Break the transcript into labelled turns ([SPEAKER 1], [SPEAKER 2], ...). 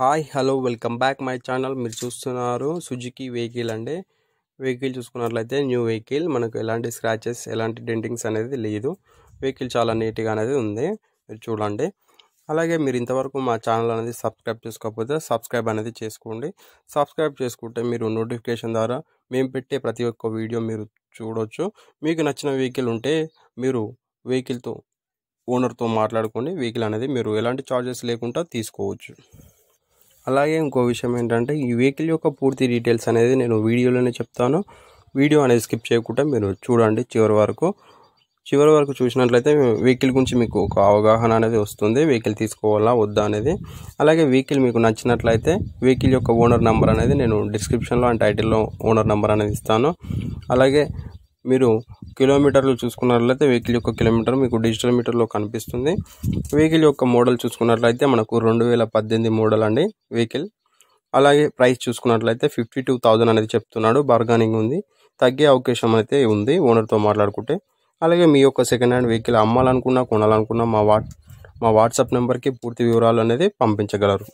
[SPEAKER 1] hi hello welcome back my channel మీరు చూస్తున్నారు Suzuki vehicle అండి వెహికల్ చూసుకున్నట్లయితే న్యూ వెహికల్ మనకు ఎలాంటి స్క్రాచెస్ ఎలాంటి డెంటింగ్స్ అనేది లేదు వెహికల్ చాలా నీట్గా అనేది ఉంది మీరు చూడండి అలాగే మీరు ఇంతవరకు మా ఛానల్ అనేది సబ్స్క్రైబ్ చేసుకోకపోతే సబ్స్క్రైబ్ అనేది చేసుకోండి సబ్స్క్రైబ్ చేసుకుంటే మీరు నోటిఫికేషన్ ద్వారా మేము పెట్టే ప్రతి ఒక్క వీడియో మీరు చూడవచ్చు మీకు నచ్చిన వెహికల్ ఉంటే మీరు వెహికల్తో ఓనర్తో మాట్లాడుకొని వెహికల్ అనేది మీరు ఎలాంటి చార్జెస్ లేకుండా తీసుకోవచ్చు అలాగే ఇంకో విషయం ఏంటంటే ఈ వెహికల్ యొక్క పూర్తి డీటెయిల్స్ అనేది నేను వీడియోలోనే చెప్తాను వీడియో అనేది స్కిప్ చేయకుండా మీరు చూడండి చివరి వరకు చివరి వరకు చూసినట్లయితే వెహికల్ గురించి మీకు ఒక అవగాహన అనేది వస్తుంది వెహికల్ తీసుకోవాలా వద్దా అనేది అలాగే వెహికల్ మీకు నచ్చినట్లయితే వెహికల్ యొక్క ఓనర్ నెంబర్ అనేది నేను డిస్క్రిప్షన్లో అండ్ టైటిల్లో ఓనర్ నెంబర్ అనేది ఇస్తాను అలాగే మీరు కిలోమీటర్లు చూసుకున్నట్లయితే వెహికల్ యొక్క కిలోమీటర్ మీకు డిజిటల్ మీటర్లో కనిపిస్తుంది వెహికల్ యొక్క మోడల్ చూసుకున్నట్లయితే మనకు రెండు వేల పద్దెనిమిది మోడల్ అండి వెహికల్ అలాగే ప్రైస్ చూసుకున్నట్లయితే ఫిఫ్టీ టూ థౌజండ్ అనేది చెప్తున్నాడు బార్గానింగ్ ఉంది తగ్గే అవకాశం అయితే ఉంది ఓనర్తో మాట్లాడుకుంటే అలాగే మీ యొక్క సెకండ్ హ్యాండ్ వెహికల్ అమ్మాలనుకున్నా కొనాలనుకున్నా మా వాట్ మా వాట్సాప్ నెంబర్కి పూర్తి వివరాలు అనేది పంపించగలరు